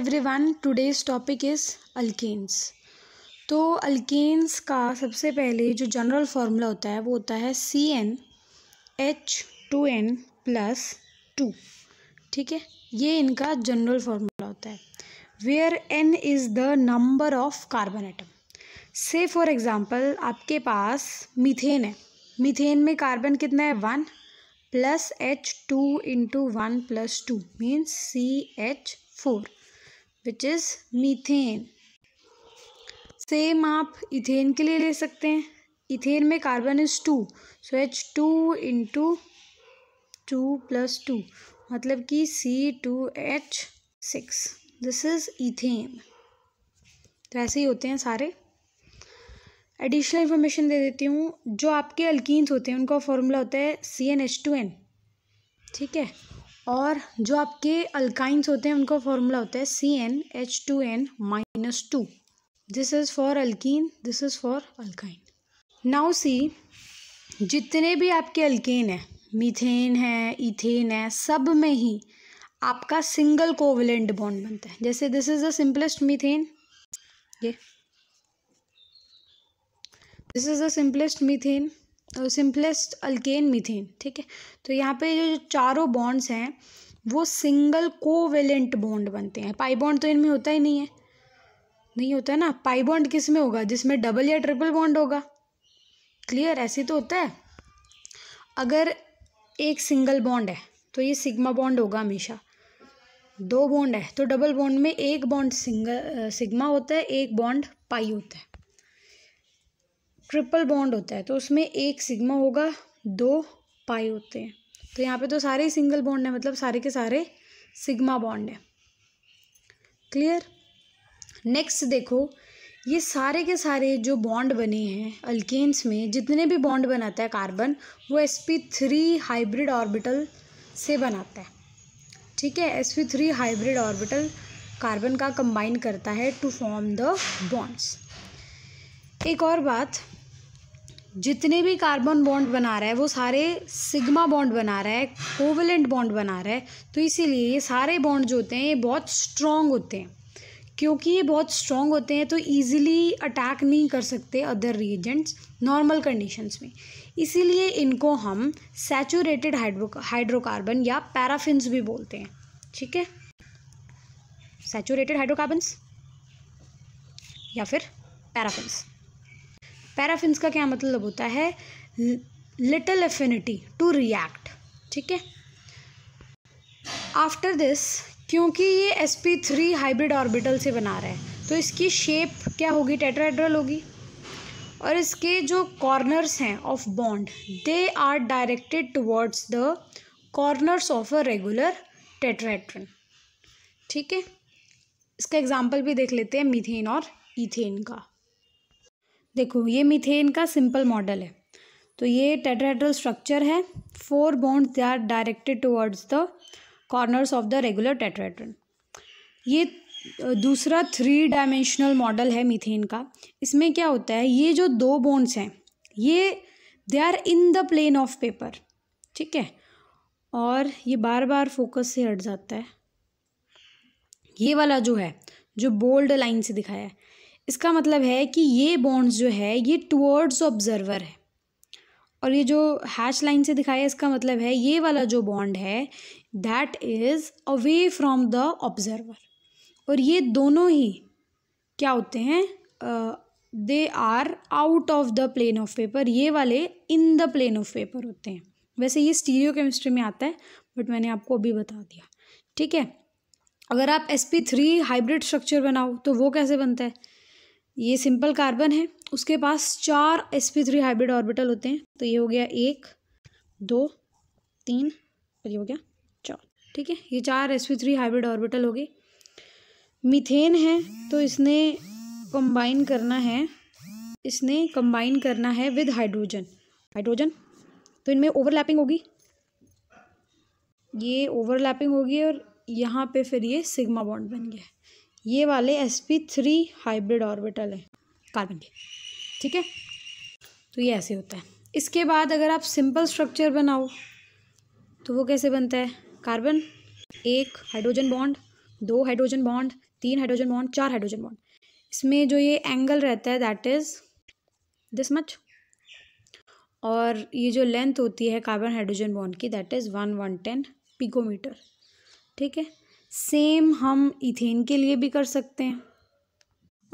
Every one today's topic is alkanes तो alkanes का सबसे पहले जो जनरल फार्मूला होता है वो होता है C N H two N plus two ठीक है ये इनका जनरल फार्मूला होता है where N is the number of carbon atom से फॉर एग्ज़ाम्पल आपके पास मीथेन है मीथेन में कार्बन कितना है one plus H two into one plus two means C H four which is methane same आप इथेन के लिए ले सकते हैं इथेन में carbon is two so H two into two plus two मतलब कि C two H six this is ethane तो ऐसे ही होते हैं सारे एडिशनल इन्फॉर्मेशन दे देती हूँ जो आपके अल्किस होते हैं उनका फॉर्मूला होता है C N H two N ठीक है और जो आपके अल्काइंस होते हैं उनका फॉर्मूला होता है C N H two N minus two this is for alkene this is for alkyne now C जितने भी आपके अल्केन हैं मीथेन है इथेन है सब में ही आपका सिंगल कोवलेंट बॉन्ड बनता है जैसे this is the simplest methane ये this is the simplest methane simplest alkane methane ठीक है तो यहाँ पे जो चारों बॉन्ड्स हैं वो सिंगल कोवेलेंट बॉन्ड बनते हैं पाई बॉन्ड तो इनमें होता ही नहीं है नहीं होता है ना पाई बॉन्ड किस में होगा जिसमें डबल या ट्रिपल बॉन्ड होगा क्लियर ऐसे तो होता है अगर एक सिंगल बॉन्ड है तो ये सिग्मा बॉन्ड होगा हमेशा दो बॉन्ड है तो डबल बॉन्ड में एक बॉन्ड सिंगल सिग्मा होता है एक बॉन्ड पाई होता है ट्रिपल बॉन्ड होता है तो उसमें एक सिग्मा होगा दो पाई होते हैं तो यहाँ पे तो सारे ही सिंगल बॉन्ड है मतलब सारे के सारे सिग्मा बॉन्ड है क्लियर नेक्स्ट देखो ये सारे के सारे जो बॉन्ड बने हैं अल्केन्स में जितने भी बॉन्ड बनाता है कार्बन वो S P three hybrid orbital से बनाता है ठीक है S P three hybrid orbital carbon का कंबाइन करता है टू फॉर्म द बॉन्ड्स एक और बात जितने भी कार्बन बॉन्ड बना रहा है वो सारे सिग्मा बॉन्ड बना रहा है कोवलेंट बॉन्ड बना रहा है तो इसीलिए ये सारे बॉन्ड जो होते हैं ये बहुत स्ट्रॉन्ग होते हैं क्योंकि ये बहुत स्ट्रॉन्ग होते हैं तो ईजिली अटैक नहीं कर सकते अदर रिएजेंट्स नॉर्मल कंडीशंस में इसीलिए इनको हम सैचुरेटेड हाइड्रो हाइड्रोकार्बन या पैराफिन्स भी बोलते हैं ठीक है सैचुरेटेड हाइड्रोकार्बन्स या फिर पैराफिन्स पैराफिन्स का क्या मतलब होता है लिटिल एफिनिटी टू रिएक्ट ठीक है आफ्टर दिस क्योंकि ये S P three hybrid orbital से बना रहा है तो इसकी शेप क्या होगी टेट्राहेड्रल होगी और इसके जो कॉर्नर्स हैं of bond they are directed towards the corners of a regular tetrahedron ठीक है इसका एग्जाम्पल भी देख लेते हैं मीथेन और इथेन का देखो ये मीथेन का सिंपल मॉडल है तो ये टेट्राहेड्रल स्ट्रक्चर है four bonds they are directed towards the corners of the regular tetrahedral ये दूसरा थ्री डायमेंशनल मॉडल है मीथेन का इसमें क्या होता है ये जो दो बॉन्ड्स हैं ये they are in the plane of paper ठीक है और ये बार बार फोकस से हट जाता है ये वाला जो है जो बोल्ड लाइन से दिखाया है इसका मतलब है कि ये बॉन्ड्स जो है ये टूवर्ड्स ऑब्जर्वर है और ये जो हैश लाइन से दिखाया इसका मतलब है ये वाला जो बॉन्ड है that is away from the observer और ये दोनों ही क्या होते हैं they are out of the plane of paper ये वाले in the plane of paper होते हैं वैसे ये स्टीरियो केमिस्ट्री में आता है बट मैंने आपको अभी बता दिया ठीक है अगर आप S P three hybrid structure बनाओ तो वो कैसे बनता है ये सिंपल कार्बन है उसके पास चार S P three hybrid orbital होते हैं तो ये हो गया एक दो तीन और ये हो गया चार ठीक है ये चार S P three hybrid orbital हो गए मीथेन है तो इसने कंबाइन करना है इसने कंबाइन करना है विद हाइड्रोजन हाइड्रोजन तो इनमें ओवरलैपिंग होगी ये ओवरलैपिंग होगी और यहाँ पे फिर ये सिग्मा बॉन्ड बन गया है ये वाले S P three hybrid orbital है कार्बन के ठीक है तो ये ऐसे होता है इसके बाद अगर आप सिंपल स्ट्रक्चर बनाओ तो वो कैसे बनता है कार्बन एक हाइड्रोजन बॉन्ड दो हाइड्रोजन बॉन्ड तीन हाइड्रोजन बॉन्ड चार हाइड्रोजन बॉन्ड इसमें जो ये एंगल रहता है दैट इज़ दिस मच और ये जो लेंथ होती है कार्बन हाइड्रोजन बॉन्ड की that is one one ten picometre ठीक है सेम हम इथेन के लिए भी कर सकते हैं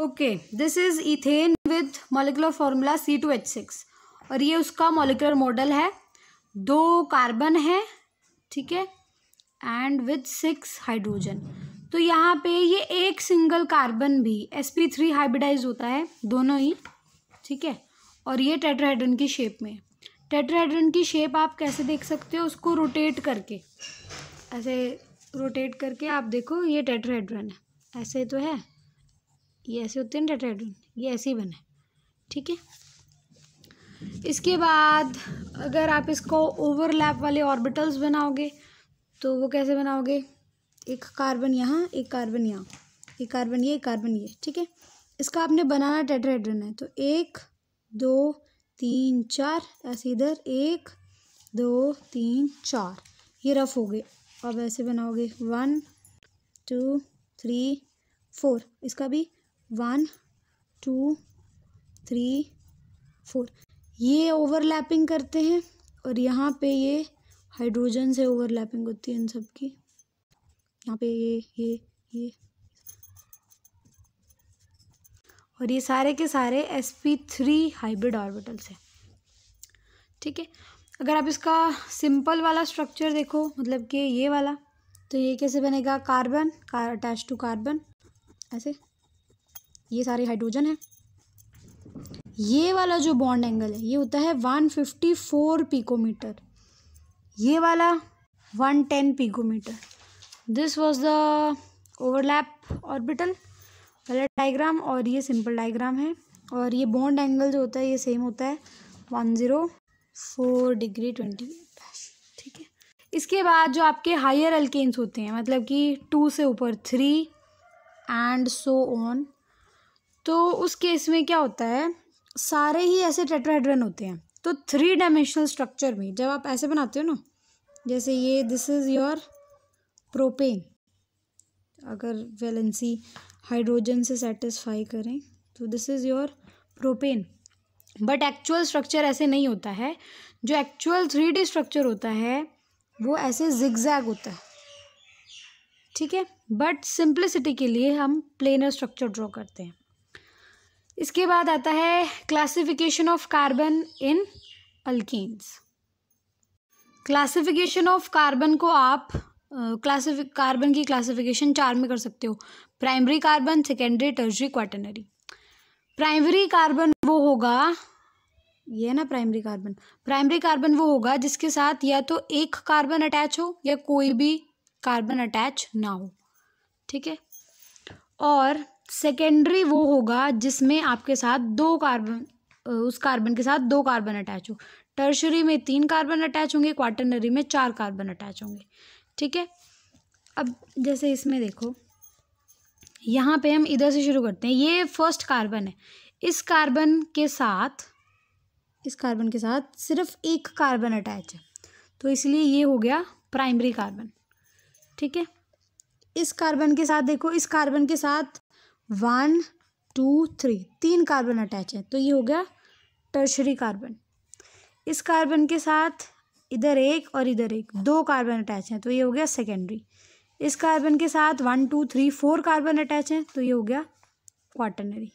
okay this is ethane with molecular formula C two H six और ये उसका मोलिकुलर मॉडल है दो कार्बन है ठीक है एंड विद सिक्स हाइड्रोजन तो यहाँ पे ये एक सिंगल कार्बन भी एस पी थ्री हाइब्रिडाइज होता है दोनों ही ठीक है और ये टेट्राहेड्रन की शेप में टेट्राहेड्रन की शेप आप कैसे देख सकते हो उसको रोटेट करके ऐसे रोटेट करके आप देखो ये टेट्राहेड्रॉन है ऐसे तो है ये ऐसे होते हैं टेट्राहेड्रॉन ये ऐसे ही बने ठीक है इसके बाद अगर आप इसको ओवरलैप वाले ऑर्बिटल्स बनाओगे तो वो कैसे बनाओगे एक कार्बन यहाँ एक कार्बन यहाँ एक कार्बन ये एक कार्बन ये ठीक है इसका आपने बनाना टेट्राहेड्रॉन है तो एक दो तीन चार ऐसे इधर एक दो तीन चार ये रफ हो गए अब ऐसे बनाओगे वन टू थ्री फोर इसका भी वन टू थ्री फोर ये ओवरलैपिंग करते हैं और यहाँ पे ये हाइड्रोजन से ओवरलैपिंग होती है इन सब की यहाँ पे ये ये ये और ये सारे के सारे sp3 हाइब्रिड ऑर्बिटल्स हैं ठीक है अगर आप इसका सिंपल वाला स्ट्रक्चर देखो मतलब कि ये वाला तो ये कैसे बनेगा carbon car attach to carbon ऐसे ये सारे हाइड्रोजन है ये वाला जो बॉन्ड एंगल है ये होता है वन फिफ्टी फोर पिकोमीटर ये वाला one ten picometre this was the overlap orbital वाला डाइग्राम और ये सिंपल डाइग्राम है और ये बॉन्ड एंगल जो होता है ये सेम होता है one zero four degree twenty ठीक है इसके बाद जो आपके हायर अल्केन्स होते हैं मतलब कि टू से ऊपर थ्री एंड सो ऑन तो उस केस में क्या होता है सारे ही ऐसे टेट्राहेड्रन होते हैं तो थ्री डायमेंशनल स्ट्रक्चर में जब आप ऐसे बनाते हो ना जैसे ये दिस इज़ योर प्रोपेन अगर वैलेंसी हाइड्रोजन से सेटिस्फाई करें तो this is your propane but actual structure ऐसे नहीं होता है जो एक्चुअल थ्री डी स्ट्रक्चर होता है वो ऐसे जिग्जैग होता है ठीक है बट सिंप्लिसिटी के लिए हम प्लेनर स्ट्रक्चर ड्रॉ करते हैं इसके बाद आता है classification of carbon in alkanes classification of carbon को आप क्लासिफिक uh, कार्बन की क्लासिफिकेशन चार में कर सकते हो primary carbon secondary tertiary quaternary primary carbon वो होगा ये ना प्राइमरी कार्बन प्राइमरी कार्बन वो होगा जिसके साथ या तो एक कार्बन अटैच हो या कोई भी कार्बन अटैच ना हो ठीक है और सेकेंडरी वो होगा जिसमें आपके साथ दो कार्बन उस कार्बन के साथ दो कार्बन अटैच हो टर्शरी में तीन कार्बन अटैच होंगे क्वार्टनरी में चार कार्बन अटैच होंगे ठीक है अब जैसे इसमें देखो यहाँ पे हम इधर से शुरू करते हैं ये फर्स्ट कार्बन है इस कार्बन के साथ इस कार्बन के साथ सिर्फ एक कार्बन अटैच है तो इसलिए ये हो गया प्राइमरी कार्बन ठीक है इस कार्बन के साथ देखो इस कार्बन के साथ वन टू थ्री तीन कार्बन अटैच है तो ये हो गया टर्शरी कार्बन इस कार्बन के साथ इधर एक और इधर एक दो कार्बन अटैच हैं तो ये हो गया सेकेंडरी इस कार्बन के साथ one two three four carbon attach हैं तो ये हो गया क्वाटनरी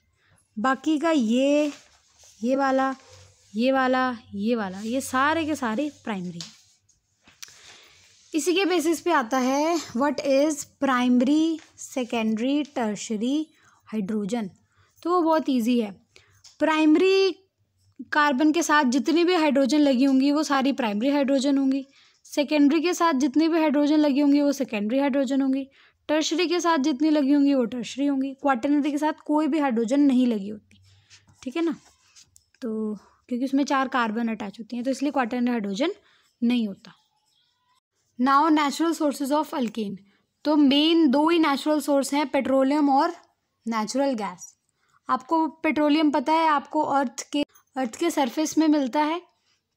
बाकी का ये ये वाला ये वाला ये वाला ये सारे के सारे प्राइमरी इसी के बेसिस पे आता है what is primary secondary tertiary hydrogen तो वो बहुत इजी है प्राइमरी कार्बन के साथ जितनी भी हाइड्रोजन लगी होंगी वो सारी प्राइमरी हाइड्रोजन होंगी सेकेंडरी के साथ जितनी भी हाइड्रोजन लगी होंगी वो सेकेंडरी हाइड्रोजन होंगी टर्शरी के साथ जितनी लगी होंगी वो टर्शरी होंगी क्वाटनरी के साथ कोई भी हाइड्रोजन नहीं लगी होती ठीक है ना तो क्योंकि उसमें चार कार्बन अटैच होती हैं तो इसलिए क्वाटनरी हाइड्रोजन नहीं होता now natural sources of alkane तो मेन दो ही नेचुरल सोर्स हैं पेट्रोलियम और नेचुरल गैस आपको पेट्रोलियम पता है आपको अर्थ के अर्थ के सरफेस में मिलता है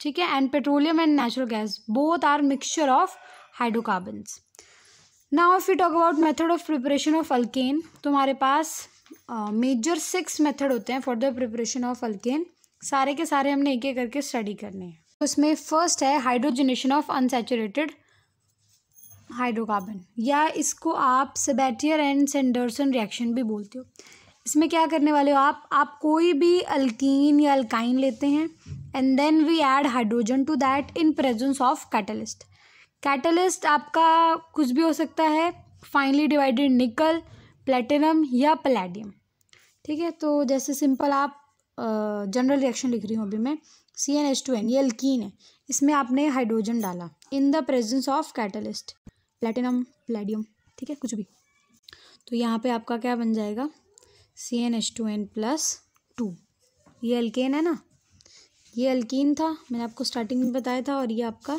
ठीक है and petroleum and natural gas both are mixture of hydrocarbons now if you talk about method of preparation of alkane तुम्हारे पास मेजर सिक्स मेथड होते हैं for the preparation of alkane सारे के सारे हमने एक एक करके स्टडी करने हैं उसमें फर्स्ट है हाइड्रोजनेशन ऑफ अनसेचुरेटेड हाइड्रोकार्बन या इसको आप सबैटियर एंड सेंडरसन रिएक्शन भी बोलते हो इसमें क्या करने वाले हो आप आप कोई भी अल्कीन या अल्काइन लेते हैं and then we add hydrogen to that in presence of catalyst catalyst आपका कुछ भी हो सकता है फाइनली डिवाइडेड निकल प्लेटिनम या पलेडियम ठीक है तो जैसे सिंपल आप जनरल रिएक्शन लिख रही हूँ अभी मैं C N H two N ये अल्कीन है इसमें आपने हाइड्रोजन डाला in the presence of catalyst platinum palladium ठीक है कुछ भी तो यहाँ पे आपका क्या बन जाएगा C N H two N plus two ये अल्केन है ना ये अल्कीन था मैंने आपको स्टार्टिंग में बताया था और ये आपका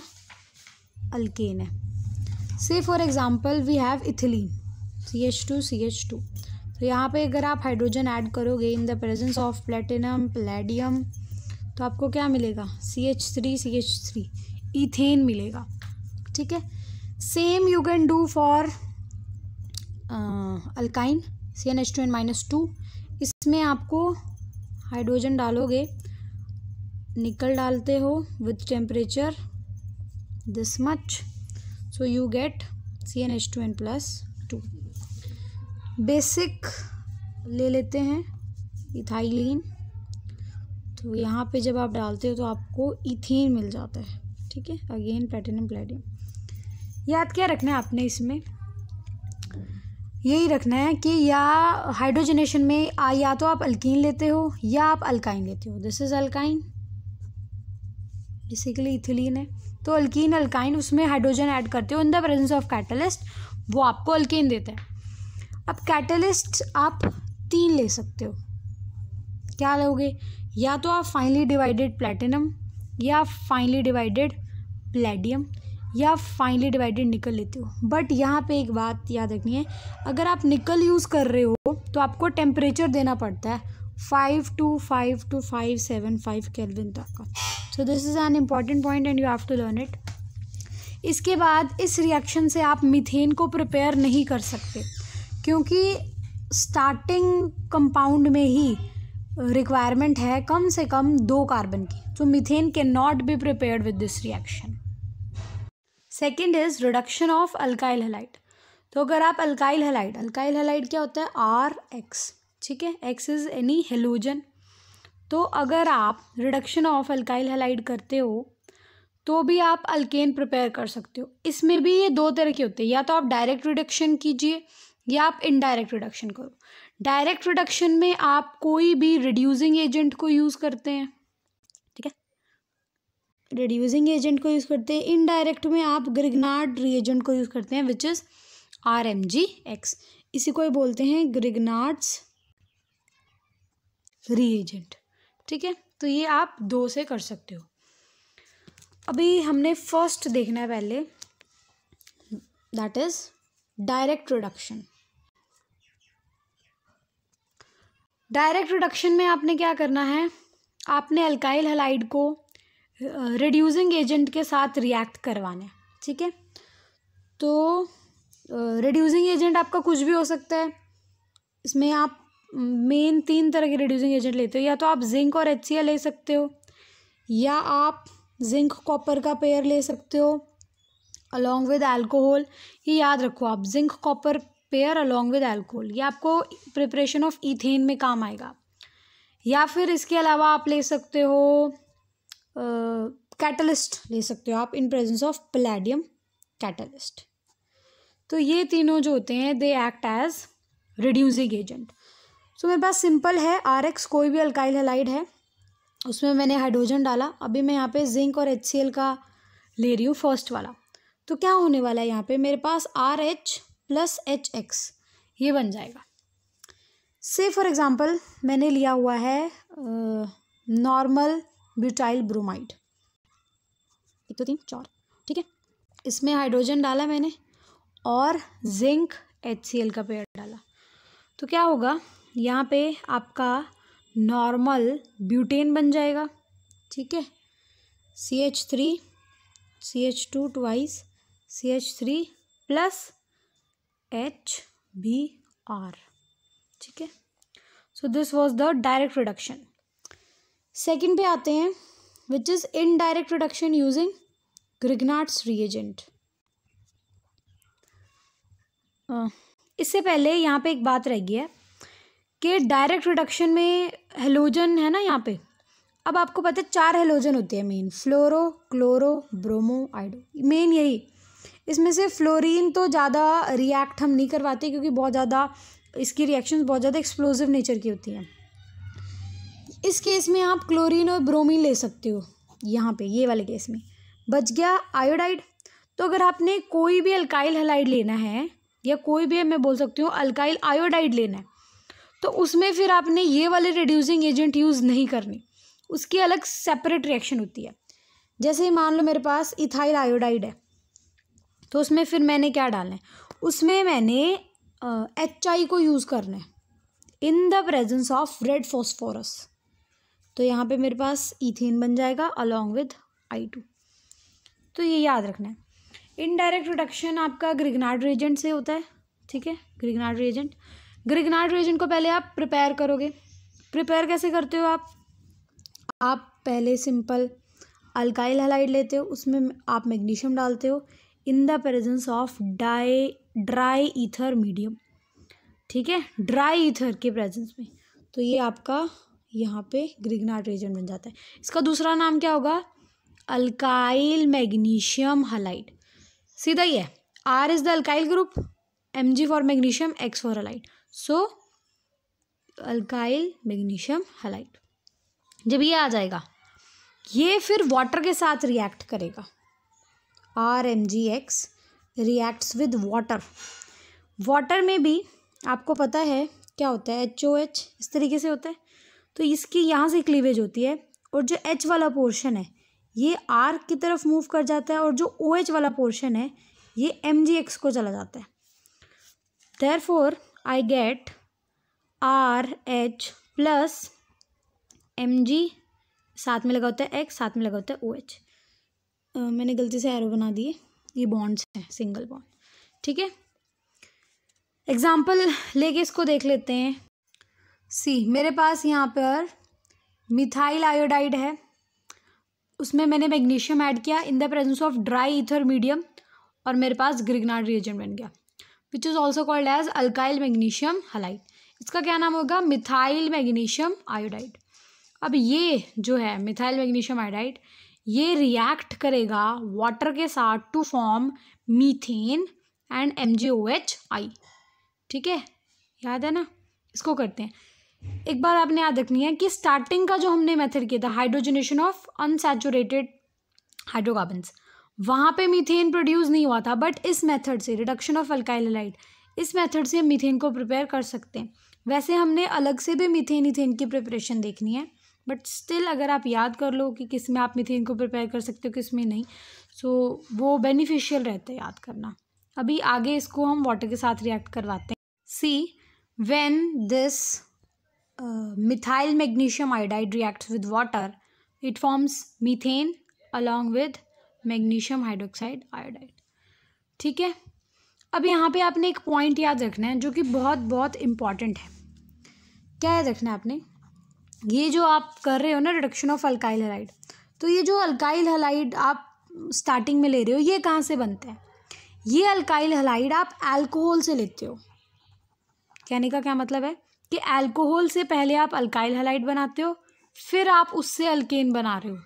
अल्केन है say for example we have ethylene C H two C H two तो यहाँ पे अगर आप हाइड्रोजन ऐड करोगे in the presence of platinum palladium तो आपको क्या मिलेगा C H three C H three ethane मिलेगा ठीक है same you can do for alkyne C N H two N minus two इसमें आपको हाइड्रोजन डालोगे निकल डालते हो with temperature this much so you get CnH2n plus two basic ले लेते हैं इथाइलिन तो यहाँ पे जब आप डालते हो तो आपको इथीन मिल जाता है ठीक है अगेन प्लेटिनम प्लेटिनम याद क्या रखना है आपने इसमें यही रखना है कि या हाइड्रोजनेशन में आ या तो आप अल्कीन लेते हो या आप अल्काइन लेते हो this is alkyne basically ethylene है तो अल्किन अल्काइन उसमें हाइड्रोजन ऐड करते हो in the presence of catalyst वो आपको अल्किन देते हैं अब कैटलिस्ट आप तीन ले सकते हो क्या लोगे या तो आप फाइनली डिवाइडेड प्लेटिनम या फाइनली डिवाइडेड प्लेडियम या फाइनली डिवाइडेड निकल लेते हो बट यहाँ पे एक बात याद रखनी है अगर आप निकल यूज़ कर रहे हो तो आपको टेम्परेचर देना पड़ता है five two five two five seven five kelvin तक का so this is an important point and you have to learn it इसके बाद इस रिएक्शन से आप मिथेन को प्रिपेयर नहीं कर सकते क्योंकि स्टार्टिंग कंपाउंड में ही रिक्वायरमेंट है कम से कम दो कार्बन की so methane can not be prepare with this reaction second is reduction of alkyl halide तो अगर आप अल्काइल हेलाइट अल्काइल हेलाइट क्या होता है आर एक्स ठीक है एक्स इज़ एनी हेलोजन तो अगर आप रिडक्शन ऑफ अल्काइल हेलाइड करते हो तो भी आप अल्केन प्रिपेयर कर सकते हो इसमें भी ये दो तरह के होते हैं या तो आप डायरेक्ट रिडक्शन कीजिए या आप इनडायरेक्ट रिडक्शन करो डायरेक्ट रिडक्शन में आप कोई भी रिड्यूसिंग एजेंट को यूज़ करते हैं ठीक है रिड्यूसिंग एजेंट को यूज़ करते हैं इनडायरेक्ट में आप ग्रिगनार्ड रिएजेंट को यूज़ करते हैं which is R M G X इसी को बोलते हैं ग्रिगनार्ड्स रीएजेंट ठीक है तो ये आप दो से कर सकते हो अभी हमने फर्स्ट देखना है पहले that is direct reduction direct reduction में आपने क्या करना है आपने अल्काइल हलाइड को रिड्यूसिंग एजेंट के साथ रिएक्ट करवाना है ठीक है तो रिड्यूसिंग एजेंट आपका कुछ भी हो सकता है इसमें आप मेन तीन तरह के रिड्यूसिंग एजेंट लेते हो या तो आप जिंक और एच ले सकते हो या आप जिंक कॉपर का पेयर ले सकते हो अलॉन्ग विद एल्कोहल ये याद रखो आप zinc copper pair along with alcohol ये आपको प्रिपरेशन ऑफ इथेन में काम आएगा या फिर इसके अलावा आप ले सकते हो कैटलिस्ट ले सकते हो आप in presence of palladium catalyst तो ये तीनों जो होते हैं they act as reducing agent so मेरे पास सिंपल है आर एक्स कोई भी अल्काइल हेलाइड है उसमें मैंने हाइड्रोजन डाला अभी मैं यहाँ पे जिंक और एच का ले रही हूँ फर्स्ट वाला तो क्या होने वाला है यहाँ पे मेरे पास R H plus H X ये बन जाएगा से फॉर एग्ज़ाम्पल मैंने लिया हुआ है नॉर्मल ब्यूटाइल ब्रोमाइड एक दो तीन चार ठीक है इसमें हाइड्रोजन डाला मैंने और जिंक एच का पेड़ डाला तो क्या होगा यहाँ पे आपका नॉर्मल ब्यूटेन बन जाएगा ठीक है C H three C H two twice C H three plus H B R ठीक है so this was the direct reduction second पे आते हैं which is indirect reduction using Grignard's reagent इससे पहले यहाँ पे एक बात रह गई है के डायरेक्ट रिडक्शन में हेलोजन है ना यहाँ पे अब आपको पता है चार हेलोजन होते हैं main fluoro chloro bromo iodo main यही इसमें से फ्लोरीन तो ज़्यादा रिएक्ट हम नहीं करवाते क्योंकि बहुत ज़्यादा इसकी रिएक्शन बहुत ज़्यादा एक्सप्लोजिव नेचर की होती हैं इस केस में आप क्लोरीन और ब्रोमीन ले सकते हो यहाँ पे ये वाले केस में बच गया आयोडाइड तो अगर आपने कोई भी अल्काइल हलाइड लेना है या कोई भी मैं बोल सकती हूँ अल्काइल आयोडाइड लेना है तो उसमें फिर आपने ये वाले रिड्यूसिंग एजेंट यूज़ नहीं करनी उसकी अलग सेपरेट रिएक्शन होती है जैसे मान लो मेरे पास इथाइल आयोडाइड है तो उसमें फिर मैंने क्या डालना है उसमें मैंने एच आई को यूज़ करना है in the presence of red phosphorus तो यहाँ पे मेरे पास इथेन बन जाएगा अलॉन्ग विद आई टू तो ये याद रखना है इनडायरेक्ट रिडक्शन आपका ग्रिगनाड रिएजेंट से होता है ठीक है ग्रिगनाड रिएजेंट ग्रिगनार्ड रेजिन को पहले आप प्रिपेयर करोगे प्रिपेयर कैसे करते हो आप आप पहले सिंपल अल्काइल हलाइड लेते हो उसमें आप मैग्नीशियम डालते हो in the presence of di dry ether medium ठीक है ड्राई ईथर के प्रेजेंस में तो ये आपका यहाँ पे ग्रिगनाट रेजेंट बन जाता है इसका दूसरा नाम क्या होगा अल्काइल मैग्नीशियम हलाइड सीधा ही है R is the alkyl group M G for magnesium X for halide so alkyl magnesium halide जब ये आ जाएगा ये फिर वाटर के साथ रिएक्ट करेगा R M G X reacts with water water में भी आपको पता है क्या होता है एच ओ एच इस तरीके से होता है तो इसकी यहाँ से क्लीवेज होती है और जो एच वाला पोर्शन है ये आर की तरफ मूव कर जाता है और जो ओ OH एच वाला पोर्शन है ये एम जी एक्स को चला जाता है therefore I get H plus M G साथ में लगा होता है एक्स साथ में लगा होता है ओ OH. एच uh, मैंने गलती से एरो बना दिए ये बॉन्ड्स हैं सिंगल बॉन्ड ठीक है एग्जाम्पल लेके इसको देख लेते हैं सी मेरे पास यहाँ पर मिथाइल आयोडाइड है उसमें मैंने मैग्नीशियम ऐड किया in the presence of dry ether medium और मेरे पास ग्रिगनाड रिएजेंट बन गया which is also called as alkyl magnesium halide इसका क्या नाम होगा मिथाइल मैग्नीशियम आयोडाइड अब ये जो है मिथाइल मैग्नीशियम आयोडाइड ये रिएक्ट करेगा वाटर के साथ to form methane and M I ठीक है याद है ना इसको करते हैं एक बार आपने याद रखनी है कि स्टार्टिंग का जो हमने मेथड किया था हाइड्रोजनेशन ऑफ अनसेचुरेटेड हाइड्रोकार्बन्स वहाँ पे मीथेन प्रोड्यूस नहीं हुआ था बट इस मेथड से रिडक्शन ऑफ अल्काइलाइट इस मेथड से हम मीथेन को प्रिपेयर कर सकते हैं वैसे हमने अलग से भी मीथेन इथेन की प्रिपरेशन देखनी है बट स्टिल अगर आप याद कर लो कि किस में आप मीथेन को प्रिपेयर कर सकते हो किस में नहीं सो so, वो बेनिफिशियल रहता है याद करना अभी आगे इसको हम वाटर के साथ रिएक्ट करवाते हैं see when this methyl magnesium iodide react with water it forms methane along with magnesium hydroxide iodide ठीक है अब यहाँ पे आपने एक पॉइंट याद रखना है जो कि बहुत बहुत इम्पॉर्टेंट है क्या याद रखना है आपने ये जो आप कर रहे हो ना रिडक्शन ऑफ अल्काइल हलाइड तो ये जो अल्काइल हलाइड आप स्टार्टिंग में ले रहे हो ये कहाँ से बनते हैं ये अल्काइल हलाइड आप अल्कोहल से लेते हो कहने का क्या मतलब है कि अल्कोहल से पहले आप अल्काइल हलाइड बनाते हो फिर आप उससे अल्केन बना रहे हो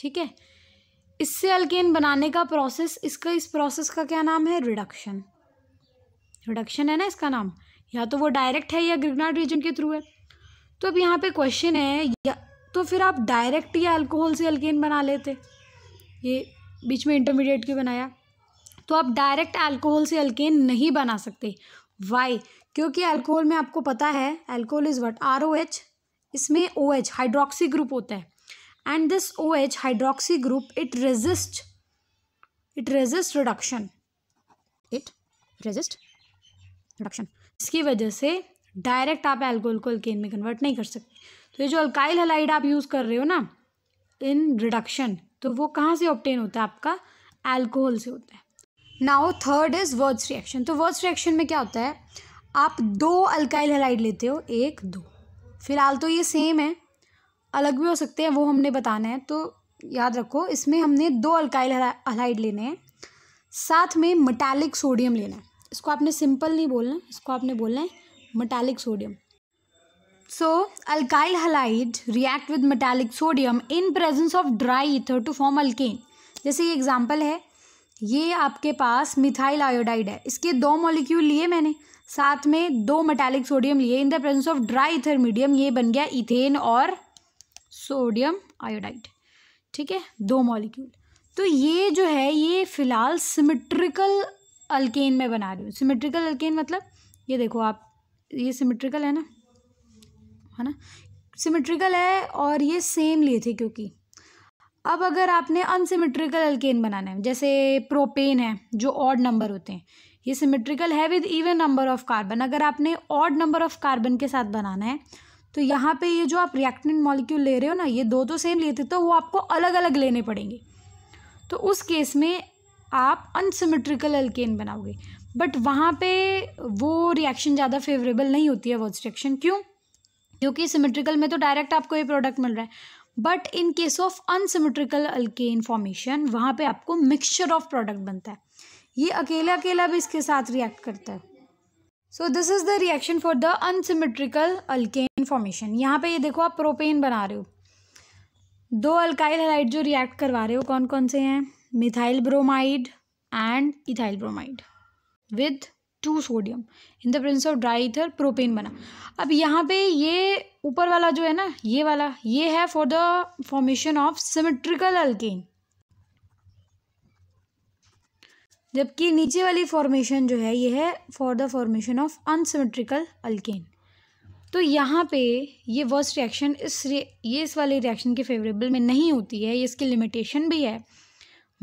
ठीक है इससे अल्केन बनाने का प्रोसेस इसका इस प्रोसेस का क्या नाम है रिडक्शन रिडक्शन है ना इसका नाम या तो वो डायरेक्ट है या ग्रिगनाड रीजन के थ्रू है तो अब यहाँ पे क्वेश्चन है या तो फिर आप डायरेक्ट या अल्कोहल से अल्केन बना लेते ये बीच में इंटरमीडिएट क्यों बनाया तो आप डायरेक्ट अल्कोहल से अल्केन नहीं बना सकते वाई क्योंकि अल्कोहल में आपको पता है alcohol is what R O H इसमें ओ एच हाइड्रोक्सी ग्रुप होता है and this OH hydroxy group it resists it resists reduction it resist reduction इसकी वजह से डायरेक्ट आप एल्कोहल को अल्केन में कन्वर्ट नहीं कर सकते तो ये जो अल्काइल हलाइड आप यूज़ कर रहे हो ना इन रिडक्शन तो वो कहाँ से ऑप्टेन होता है आपका एल्कोहल से होता है now third is Wurtz reaction तो वर्ड्स रिएक्शन में क्या होता है आप दो अल्काइल हलाइड लेते हो एक दो फिलहाल तो ये सेम है अलग भी हो सकते हैं वो हमने बताना है तो याद रखो इसमें हमने दो अल्काइल हलाइड लेने हैं साथ में मटैलिक सोडियम लेना है इसको आपने सिंपल नहीं बोलना इसको आपने बोलना है metallic sodium so alkyl halide react with metallic sodium in presence of dry ether to form alkane जैसे ये एग्जाम्पल है ये आपके पास मिथाइल आयोडाइड है इसके दो मॉलिक्यूल लिए मैंने साथ में दो मटैलिक सोडियम लिए in the presence of dry ether medium ये बन गया इथेन और सोडियम आयोडाइड ठीक है दो मॉलिक्यूल तो ये जो है ये फ़िलहाल सिमेट्रिकल अल्केन में बना रही हूँ सिमेट्रिकल अल्केन मतलब ये देखो आप ये सिमेट्रिकल है ना है ना सिमेट्रिकल है और ये सेम लिए थे क्योंकि अब अगर आपने अनसिमेट्रिकल अल्केन बनाना है जैसे प्रोपेन है जो ऑड नंबर होते हैं ये सिमेट्रिकल है with even number of carbon अगर आपने ऑड नंबर ऑफ कार्बन के साथ बनाना है तो यहाँ पे ये जो आप रिएक्टेंट मॉलिक्यूल ले रहे हो ना ये दो तो सेम लेते तो वो आपको अलग अलग लेने पड़ेंगे तो उस केस में आप अनसिमेट्रिकल अल्केन बनाओगे बट वहाँ पे वो रिएक्शन ज़्यादा फेवरेबल नहीं होती है वर्ड्स रिएक्शन क्यों क्योंकि सिमेट्रिकल में तो डायरेक्ट आपको ये प्रोडक्ट मिल रहा है but in case of unsymmetrical alkane formation वहाँ पे आपको मिक्सचर ऑफ प्रोडक्ट बनता है ये अकेला अकेला भी इसके साथ रिएक्ट करता है so this is the reaction for the unsymmetrical alkane formation यहाँ पे ये देखो आप प्रोपेन बना रहे हो दो अल्काइल हेलाइट जो रिएक्ट करवा रहे हो कौन कौन से हैं methyl bromide and ethyl bromide with two sodium in the presence of dry ether propane बना अब यहाँ पे ये ऊपर वाला जो है ना ये वाला ये है for the formation of symmetrical alkane जबकि नीचे वाली फॉर्मेशन जो है ये है for the formation of unsymmetrical alkane तो यहाँ पे ये वर्स्ट रिएक्शन इस रे, ये इस वाले रिएक्शन के फेवरेबल में नहीं होती है ये इसकी लिमिटेशन भी है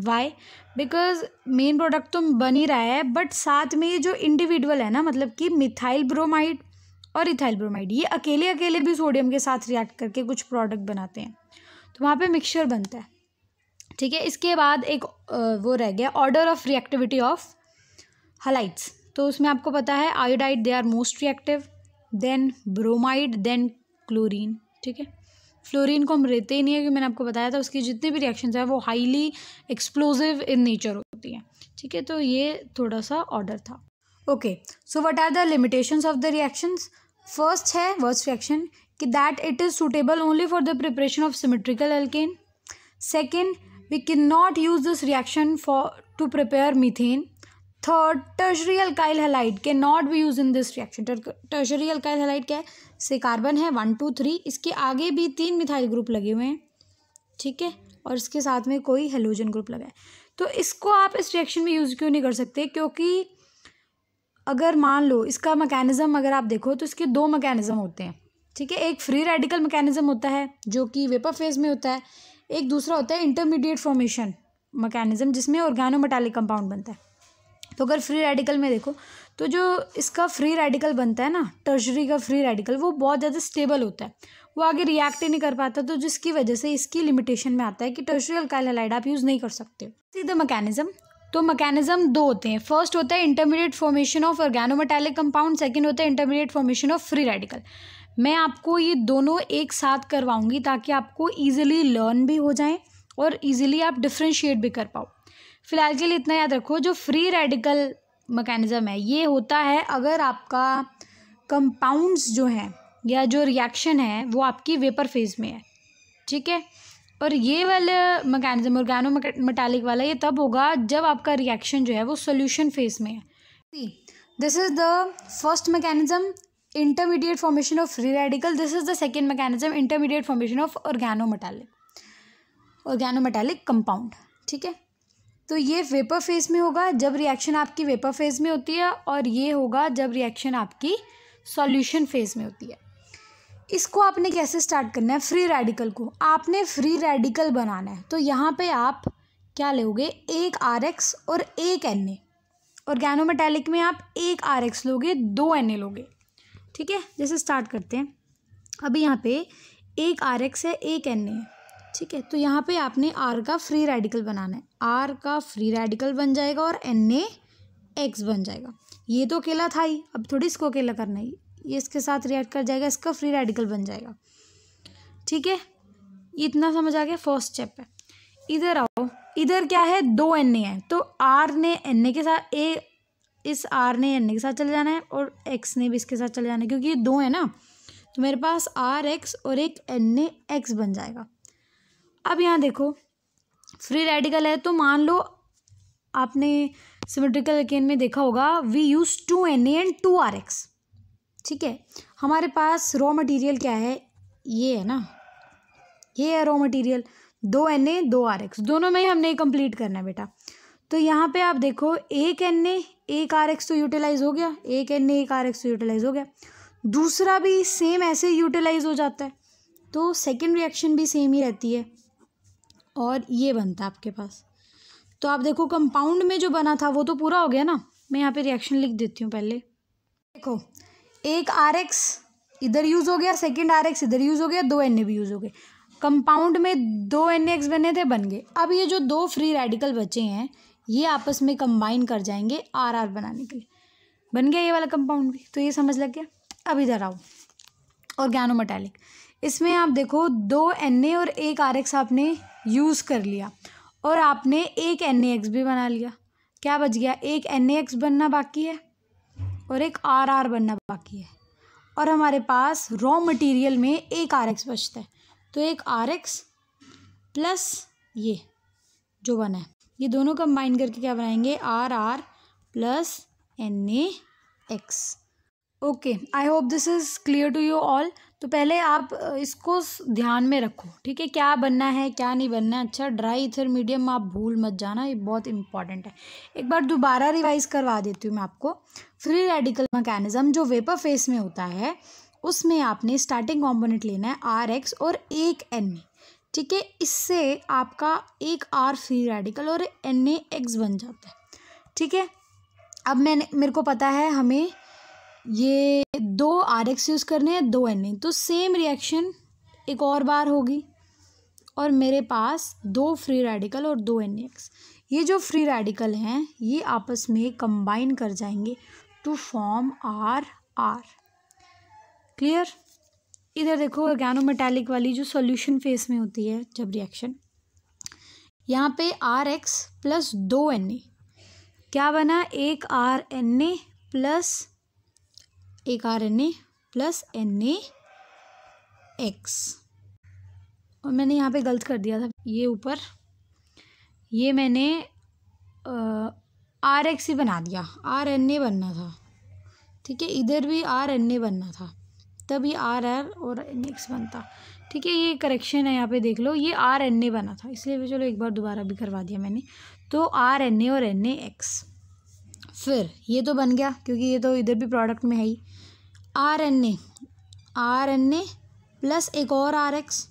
वाई बिकॉज मेन प्रोडक्ट तो बन ही रहा है बट साथ में ये जो इंडिविजुअल है ना मतलब कि मिथाइल ब्रोमाइड और इथाइल ब्रोमाइड ये अकेले अकेले भी सोडियम के साथ रिएक्ट करके कुछ प्रोडक्ट बनाते हैं तो वहाँ पे मिक्सचर बनता है ठीक है इसके बाद एक वो रह गया order of reactivity of halides तो उसमें आपको पता है iodide they are most reactive then bromide then chlorine ठीक है फ्लोरीन को हम रहते ही नहीं है क्योंकि मैंने आपको बताया था उसकी जितनी भी रिएक्शन है वो हाईली एक्सप्लोजिव इन नेचर होती हैं ठीक है तो ये थोड़ा सा ऑर्डर था okay so what are the limitations of the reactions first है वर्स्ट रिएक्शन कि that it is suitable only for the preparation of symmetrical alkane second we we not use this reaction for to prepare methane third tertiary alkyl halide के not भी use in this reaction tertiary alkyl halide क्या है से carbon है one two three इसके आगे भी तीन मिथाइल ग्रुप लगे हुए हैं ठीक है और इसके साथ में कोई हेलोजन ग्रुप लगा है तो इसको आप इस रिएक्शन में यूज़ क्यों नहीं कर सकते क्योंकि अगर मान लो इसका मकैनिज़म अगर आप देखो तो इसके दो मकैनिज़म होते हैं ठीक है एक फ्री रेडिकल मकैनिज़म होता है जो कि वेपर फेज में होता है एक दूसरा होता है इंटरमीडिएट फॉर्मेशन मैकेनिज्म जिसमें ऑर्गेनोमेटालिक कंपाउंड बनता है तो अगर फ्री रेडिकल में देखो तो जो इसका फ्री रेडिकल बनता है ना टर्जरी का फ्री रेडिकल वो बहुत ज़्यादा स्टेबल होता है वो आगे रिएक्ट ही नहीं कर पाता तो जिसकी वजह से इसकी लिमिटेशन में आता है कि टर्जरी अल्काइल आप यूज़ नहीं कर सकते सी द मकैनिज्म तो मैकेनिज्म दो होते हैं फर्स्ट होता है intermediate formation of organometallic compound second होता है intermediate formation of free radical मैं आपको ये दोनों एक साथ करवाऊंगी ताकि आपको ईजिली लर्न भी हो जाए और ईजिली आप डिफ्रेंशिएट भी कर पाओ फिलहाल के लिए इतना याद रखो जो फ्री रेडिकल मकैनिज़म है ये होता है अगर आपका कंपाउंड्स जो हैं या जो रिएक्शन है वो आपकी वेपर फेज़ में है ठीक है और ये वाला मकैनिज़म ऑर्गेनो मेटालिक वाला ये तब होगा जब आपका रिएक्शन जो है वो सोल्यूशन फेज़ में है this is the first mechanism intermediate formation of free radical this is the second mechanism intermediate formation of organometallic organometallic compound ठीक है तो ये वेपर फेज में होगा जब रिएक्शन आपकी वेपर फेज में होती है और ये होगा जब रिएक्शन आपकी सॉल्यूशन फेज में होती है इसको आपने कैसे स्टार्ट करना है फ्री रेडिकल को आपने फ्री रेडिकल बनाना है तो यहाँ पे आप क्या लोगे एक आर एक्स और एक एन ए ऑर्गेनोमेटेलिक में आप एक आर एक्स लोगे दो एन ए लोगे ठीक है जैसे स्टार्ट करते हैं अभी यहाँ पे एक आर एक्स है एक एन ए ठीक है तो यहाँ पे आपने आर का फ्री रेडिकल बनाना है आर का फ्री रेडिकल बन जाएगा और एन ए एक्स बन जाएगा ये तो अकेला था ही अब थोड़ी इसको अकेला करना ही ये इसके साथ रिएक्ट कर जाएगा इसका फ्री रेडिकल बन जाएगा ठीक है इतना समझ आ गया फर्स्ट स्टेप है इधर आओ इधर क्या है दो एन ए है तो आर ने एन ए के साथ ए इस आर ने एन के साथ चले जाना है और एक्स ने भी इसके साथ चले जाना है क्योंकि ये दो है ना तो मेरे पास आर एक्स और एक एन ए एक्स बन जाएगा अब यहाँ देखो फ्री रेडिकल है तो मान लो आपने सिमेट्रिकल केन में देखा होगा we use two N A and two R X ठीक है हमारे पास रॉ मटेरियल क्या है ये है ना ये है रॉ मटेरियल दो एन ए दो आर एक्स दोनों में ही हमने कंप्लीट करना है बेटा तो यहाँ पे आप देखो एक एन ए एक आर एक्स तो यूटिलाइज़ हो गया एक एन ए एक आर एक्स तो यूटिलाइज़ हो गया दूसरा भी सेम ऐसे यूटिलाइज़ हो जाता है तो सेकेंड रिएक्शन भी सेम ही रहती है और ये बनता है आपके पास तो आप देखो कंपाउंड में जो बना था वो तो पूरा हो गया ना मैं यहाँ पे रिएक्शन लिख देती हूँ पहले देखो एक आर एक्स इधर यूज़ हो गया सेकेंड आर एक्स इधर यूज़ हो गया दो एन ए भी यूज़ हो गए कंपाउंड में दो एन एक्स बने थे बन गए अब ये जो दो फ्री रेडिकल बचे हैं ये आपस में कंबाइन कर जाएंगे आर आर बनाने के लिए बन गया ये वाला कंपाउंड भी तो ये समझ लग गया अब इधर आओ ऑर्गेनो मेटालिक इसमें आप देखो दो एन और एक आर एक्स आपने यूज़ कर लिया और आपने एक एन एक्स भी बना लिया क्या बच गया एक एन एक्स बनना बाकी है और एक आर आर बनना बाकी है और हमारे पास रॉ मटेरियल में एक आर एक्स बचता है तो एक आर एक्स प्लस ये जो बना है ये दोनों कंबाइन करके क्या बनाएंगे R R plus N A X okay I hope this is clear to you all तो पहले आप इसको ध्यान में रखो ठीक है क्या बनना है क्या नहीं बनना है अच्छा ड्राई इथर मीडियम आप भूल मत जाना ये बहुत इंपॉर्टेंट है एक बार दोबारा रिवाइज करवा देती हूँ मैं आपको फ्री रेडिकल मैकेनिज्म जो वेपर फेस में होता है उसमें आपने स्टार्टिंग कॉम्पोनेंट लेना है आर एक्स और एक एन में ठीक है इससे आपका एक आर फ्री रेडिकल और एन ए एक्स बन जाता है ठीक है अब मैंने मेरे को पता है हमें ये दो आर एक्स यूज़ करने हैं दो एन ए तो सेम रिएक्शन एक और बार होगी और मेरे पास दो फ्री रेडिकल और दो एन एक्स ये जो फ्री रेडिकल हैं ये आपस में कंबाइन कर जाएंगे to form R R clear इधर देखो ऑर्गेनो मेटालिक वाली जो सोल्यूशन फेस में होती है जब रिएक्शन यहाँ पे आर एक्स प्लस दो एन ए क्या बना एक आर एन ए प्लस एक R N A plus N A X और मैंने यहाँ पे गलत कर दिया था ये ऊपर ये मैंने आर एक्स ही बना दिया आर एन ए बनना था ठीक है इधर भी आर एन ए बनना था तभी आर आर और एन एक्स बनता ठीक है ये करेक्शन है यहाँ पे देख लो ये आर एन ए बना था इसलिए चलो एक बार दोबारा भी करवा दिया मैंने तो आर एन ए और एन ए एक्स फिर ये तो बन गया क्योंकि ये तो इधर भी प्रोडक्ट में है ही R N A R N A plus एक और आर एक्स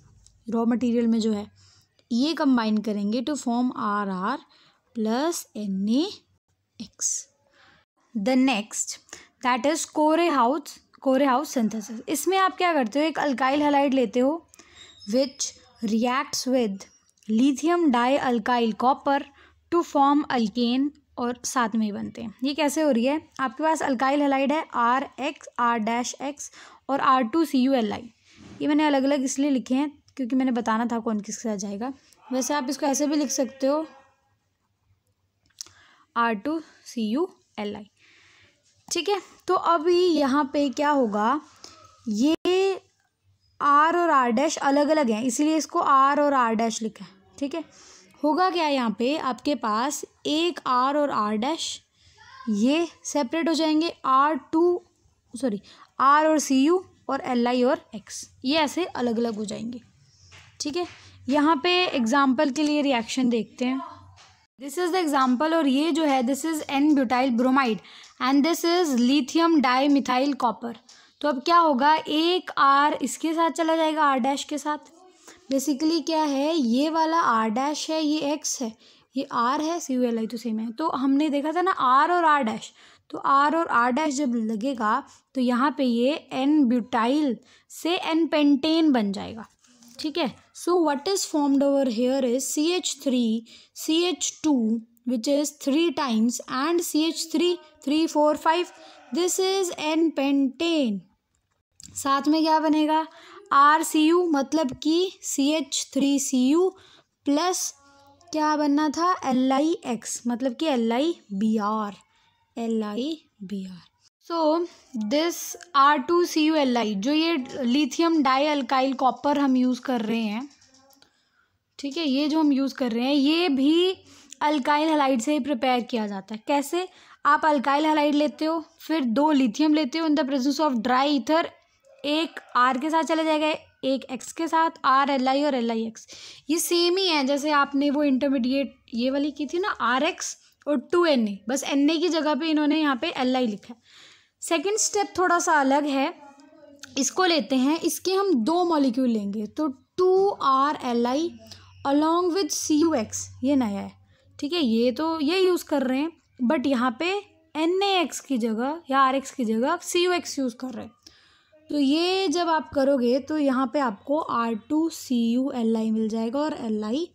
रॉ मटेरियल में जो है ये कंबाइन करेंगे to form R R plus N A X the next that is Corey House Corey House synthesis इसमें आप क्या करते हो एक अल्काइल हलाइड लेते हो which reacts with lithium die alkyl copper to form alkane और साथ में ही बनते हैं ये कैसे हो रही है आपके पास अल्काइल हलाइड है R X R dash X और R two C U L I ये मैंने अलग अलग इसलिए लिखे हैं क्योंकि मैंने बताना था कौन किसके साथ जाएगा वैसे आप इसको ऐसे भी लिख सकते हो R two C U L I ठीक है तो अभी यहाँ पे क्या होगा ये आर और आर डैश अलग अलग हैं इसीलिए इसको आर और आर डैश लिखा है ठीक है होगा क्या यहाँ पे आपके पास एक आर और आर डैश ये सेपरेट हो जाएंगे आर टू सॉरी आर और सी यू और एल आई और एक्स ये ऐसे अलग अलग हो जाएंगे ठीक है यहाँ पे एग्जाम्पल के लिए रिएक्शन देखते हैं दिस इज़ द एग्ज़ाम्पल और ये जो है this is n butyl bromide and this is lithium dimethyl copper तो अब क्या होगा एक आर इसके साथ चला जाएगा आर डैश के साथ बेसिकली क्या है ये वाला आर डैश है ये एक्स है ये आर है सी यू एल आई तो सेम है तो हमने देखा था ना आर और आर डैश तो आर और आर डैश जब लगेगा तो यहाँ पे ये एन ब्यूटाइल से एन पेंटेन बन जाएगा ठीक है so what is formed over here is C H three C H two which is 3 times and CH3 3 4 5 this is n pentane साथ में क्या बनेगा आर सी यू मतलब कि C H three C U plus क्या बनना था L I X मतलब कि L I B R L I B R so this R two C U L I जो ये लिथियम डाई अल्काइल कॉपर हम यूज़ कर रहे हैं ठीक है ये जो हम यूज़ कर रहे हैं ये भी अल्काइल हलाइड से ही प्रिपेयर किया जाता है कैसे आप अल्काइल हलाइड लेते हो फिर दो लिथियम लेते हो in the presence of dry ether एक आर के साथ चले जाएगा एक एक्स के साथ आर एल आई और एल आई एक्स ये सेम ही है जैसे आपने वो इंटरमीडिएट ये वाली की थी ना आर एक्स और टू एन ए बस एन ए की जगह पे इन्होंने यहाँ पे एल आई लिखा है सेकेंड स्टेप थोड़ा सा अलग है इसको लेते हैं इसके हम दो मॉलिक्यूल लेंगे तो two R L I along with C U X ये नया है ठीक है ये तो ये यूज़ कर रहे हैं बट यहाँ पे एन ए एक्स की जगह या आर एक्स की जगह सी यू एक्स यूज़ कर रहे हैं तो ये जब आप करोगे तो यहाँ पे आपको R two C U L I मिल जाएगा और एल आई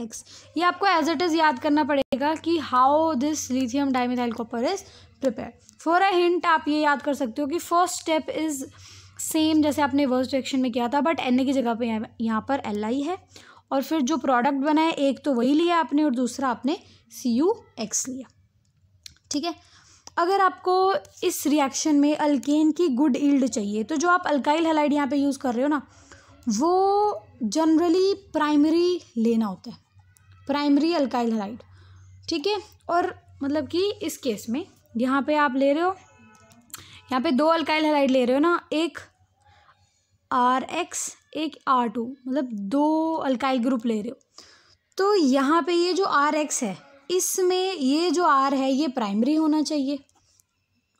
एक्स ये आपको एज इट इज़ याद करना पड़ेगा कि how this lithium dimethyl copper is prepare for a hint आप ये याद कर सकते हो कि फर्स्ट स्टेप इज़ सेम जैसे आपने वर्स्ट एक्शन में किया था बट एन ए की जगह पे यहाँ पर एल आई है और फिर जो प्रोडक्ट बनाए एक तो वही लिया आपने और दूसरा आपने सी यू एक्स लिया ठीक है अगर आपको इस रिएक्शन में अल्केन की गुड ईल्ड चाहिए तो जो आप अल्काइल हलाइड यहाँ पे यूज़ कर रहे हो ना वो जनरली प्राइमरी लेना होता है प्राइमरी अल्काइल हलाइड ठीक है और मतलब कि इस केस में यहाँ पे आप ले रहे हो यहाँ पे दो अल्काइल हलाइड ले रहे हो ना एक आर एक्स एक आर टू मतलब दो अल्काइल ग्रुप ले रहे हो तो यहाँ पे ये जो आर एक्स है इसमें ये जो आर है ये प्राइमरी होना चाहिए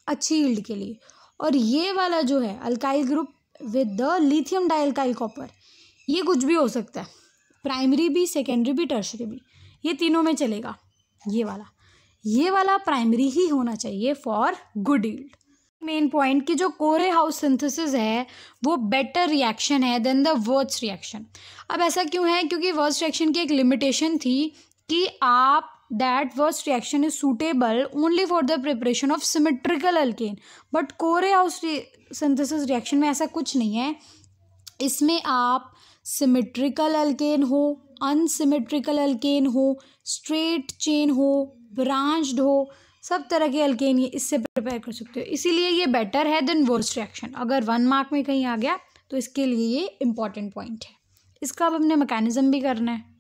अच्छी यील्ड के लिए और ये वाला जो है alkyl group with the lithium dialkyl copper ये कुछ भी हो सकता है प्राइमरी भी सेकेंडरी भी टर्शरी भी ये तीनों में चलेगा ये वाला ये वाला प्राइमरी ही होना चाहिए for good yield main point कि जो कोरे हाउस सिंथेसिस है वो बेटर रिएक्शन है देन द वर्स्ट रिएक्शन अब ऐसा क्यों है क्योंकि वर्स्ट रिएक्शन की एक लिमिटेशन थी कि आप दैट वर्स्ट reaction is suitable only for the preparation of symmetrical alkane but Corey House synthesis reaction में ऐसा कुछ नहीं है इसमें आप सिमेट्रिकल अल्केन हो अनसिमेट्रिकल अल्केन हो स्ट्रेट चेन हो ब्रांच्ड हो सब तरह के अल्केन ये इससे प्रिपेयर कर सकते हो इसीलिए ये बेटर है देन वर्स्ट रिएक्शन अगर वन मार्क में कहीं आ गया तो इसके लिए ये इम्पॉर्टेंट पॉइंट है इसका अब हमने मैकेनिज़्म भी करना है